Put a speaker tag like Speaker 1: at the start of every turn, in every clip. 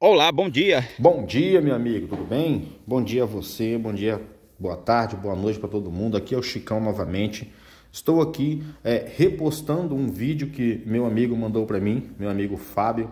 Speaker 1: Olá, bom dia. Bom dia, meu amigo, tudo bem? Bom dia a você, bom dia, boa tarde, boa noite para todo mundo. Aqui é o Chicão novamente. Estou aqui é, repostando um vídeo que meu amigo mandou para mim, meu amigo Fábio.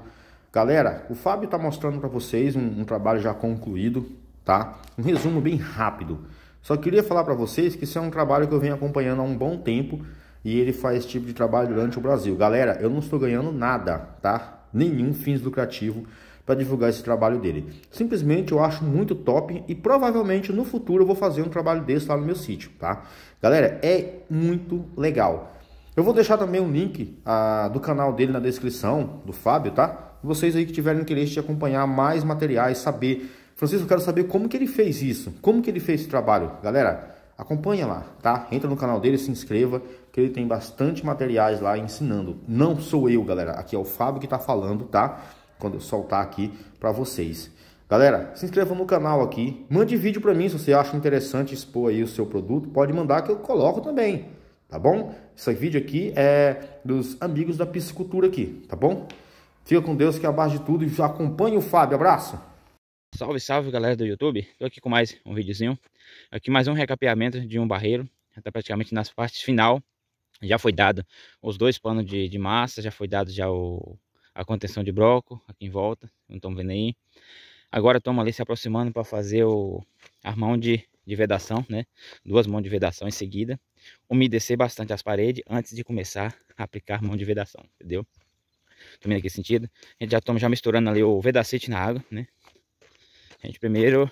Speaker 1: Galera, o Fábio está mostrando para vocês um, um, trabalho já concluído, tá? Um resumo bem rápido. Só queria falar para vocês que isso é um trabalho que eu venho acompanhando há um bom tempo e ele faz esse tipo de trabalho durante o Brasil. Galera, eu não estou ganhando nada, tá? Nenhum fins lucrativo para divulgar esse trabalho dele. Simplesmente eu acho muito top e provavelmente no futuro eu vou fazer um trabalho desse lá no meu sítio, tá? Galera, é muito legal. Eu vou deixar também um link ah, do canal dele na descrição, do Fábio, tá? Vocês aí que tiverem interesse de acompanhar mais materiais, saber... Francisco, eu quero saber como que ele fez isso, como que ele fez esse trabalho. Galera, acompanha lá, tá? Entra no canal dele, se inscreva, que ele tem bastante materiais lá ensinando. Não sou eu, galera, aqui é o Fábio que tá falando, tá? quando eu soltar aqui para vocês. Galera, se inscrevam no canal aqui, mande vídeo para mim se você acha interessante expor aí o seu produto, pode mandar que eu coloco também, tá bom? Esse vídeo aqui é dos amigos da piscicultura aqui, tá bom? Fica com Deus que é abaixo de tudo e acompanhe o Fábio, abraço!
Speaker 2: Salve, salve galera do YouTube, estou aqui com mais um videozinho, aqui mais um recapeamento de um barreiro, até tá praticamente nas partes final, já foi dado os dois panos de, de massa, já foi dado já o a contenção de broco aqui em volta, não estão vendo aí. Agora estamos ali se aproximando para fazer o armão de, de vedação, né? Duas mãos de vedação em seguida. Umedecer bastante as paredes antes de começar a aplicar mão de vedação, entendeu? também tá aqui sentido? A gente já estamos já misturando ali o vedacete na água, né? A gente primeiro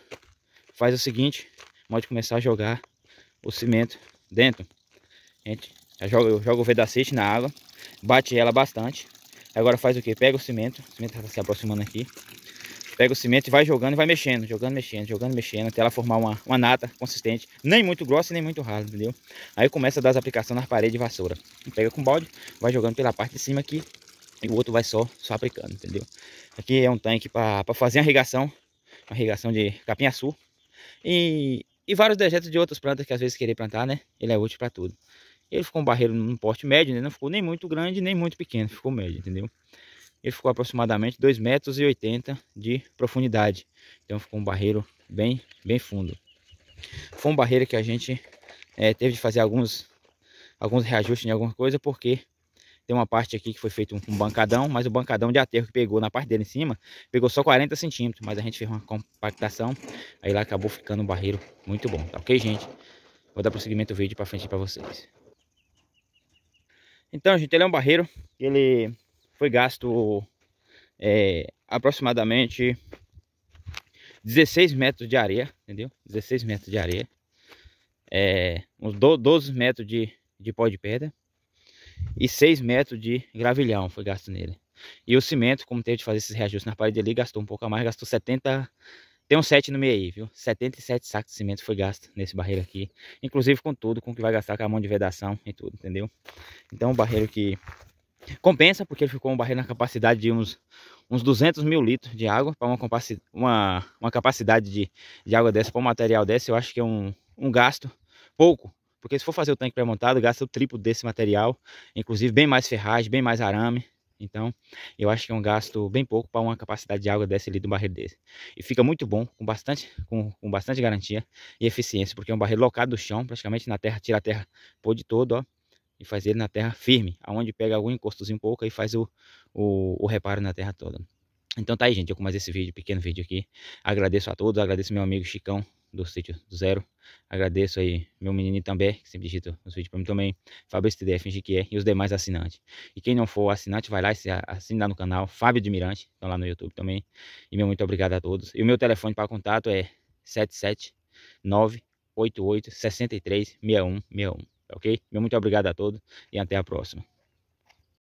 Speaker 2: faz o seguinte, pode começar a jogar o cimento dentro. A gente joga, joga o vedacete na água, bate ela bastante, Agora faz o que? Pega o cimento, o cimento está se aproximando aqui. Pega o cimento e vai jogando e vai mexendo, jogando, mexendo, jogando, mexendo, até ela formar uma, uma nata consistente, nem muito grossa nem muito rala, entendeu? Aí começa a dar as aplicações nas paredes de vassoura. Pega com balde, vai jogando pela parte de cima aqui e o outro vai só, só aplicando, entendeu? Aqui é um tanque para fazer uma irrigação, uma irrigação de capinhaçu e, e vários dejetos de outras plantas que às vezes querer plantar, né? Ele é útil para tudo. Ele ficou um barreiro num porte médio, né? Não ficou nem muito grande, nem muito pequeno, ficou médio, entendeu? Ele ficou aproximadamente 2,80 metros de profundidade. Então ficou um barreiro bem, bem fundo. Foi um barreiro que a gente é, teve de fazer alguns, alguns reajustes em alguma coisa, porque tem uma parte aqui que foi feito um bancadão, mas o bancadão de aterro que pegou na parte dele em cima, pegou só 40 centímetros, mas a gente fez uma compactação, aí lá acabou ficando um barreiro muito bom, tá ok, gente? Vou dar prosseguimento o vídeo pra frente pra vocês. Então, gente, ele é um barreiro. Ele foi gasto é, aproximadamente 16 metros de areia, entendeu? 16 metros de areia. É, uns 12 metros de, de pó de pedra. E 6 metros de gravilhão foi gasto nele. E o cimento, como teve de fazer esses reajustes na parede ali, gastou um pouco a mais, gastou 70 tem um 7 no meio aí, viu? 77 sacos de cimento foi gasto nesse barreiro aqui. Inclusive com tudo, com o que vai gastar com a mão de vedação e tudo, entendeu? Então um barreiro que compensa, porque ele ficou um barreiro na capacidade de uns, uns 200 mil litros de água. Para uma, uma, uma capacidade de, de água dessa, para um material desse, eu acho que é um, um gasto pouco. Porque se for fazer o tanque pré-montado, gasta o triplo desse material. Inclusive bem mais ferragem, bem mais arame. Então, eu acho que é um gasto bem pouco para uma capacidade de água dessa ali do barreiro desse. E fica muito bom, com bastante, com, com bastante garantia e eficiência, porque é um barreiro locado do chão, praticamente na terra, tira a terra pôr de todo, ó, e faz ele na terra firme, aonde pega algum encostozinho pouco e faz o, o, o reparo na terra toda. Então tá aí, gente, eu com mais esse vídeo, pequeno vídeo aqui. Agradeço a todos, agradeço meu amigo Chicão do sítio zero. Agradeço aí meu menino também, que sempre digita os vídeos para mim também, Fabrício TDF é e os demais assinantes. E quem não for assinante, vai lá e se assine no canal, Fábio Admirante, estão lá no YouTube também. E meu muito obrigado a todos. E o meu telefone para contato é 779 88 63 61 61, ok? Meu muito obrigado a todos e até a próxima.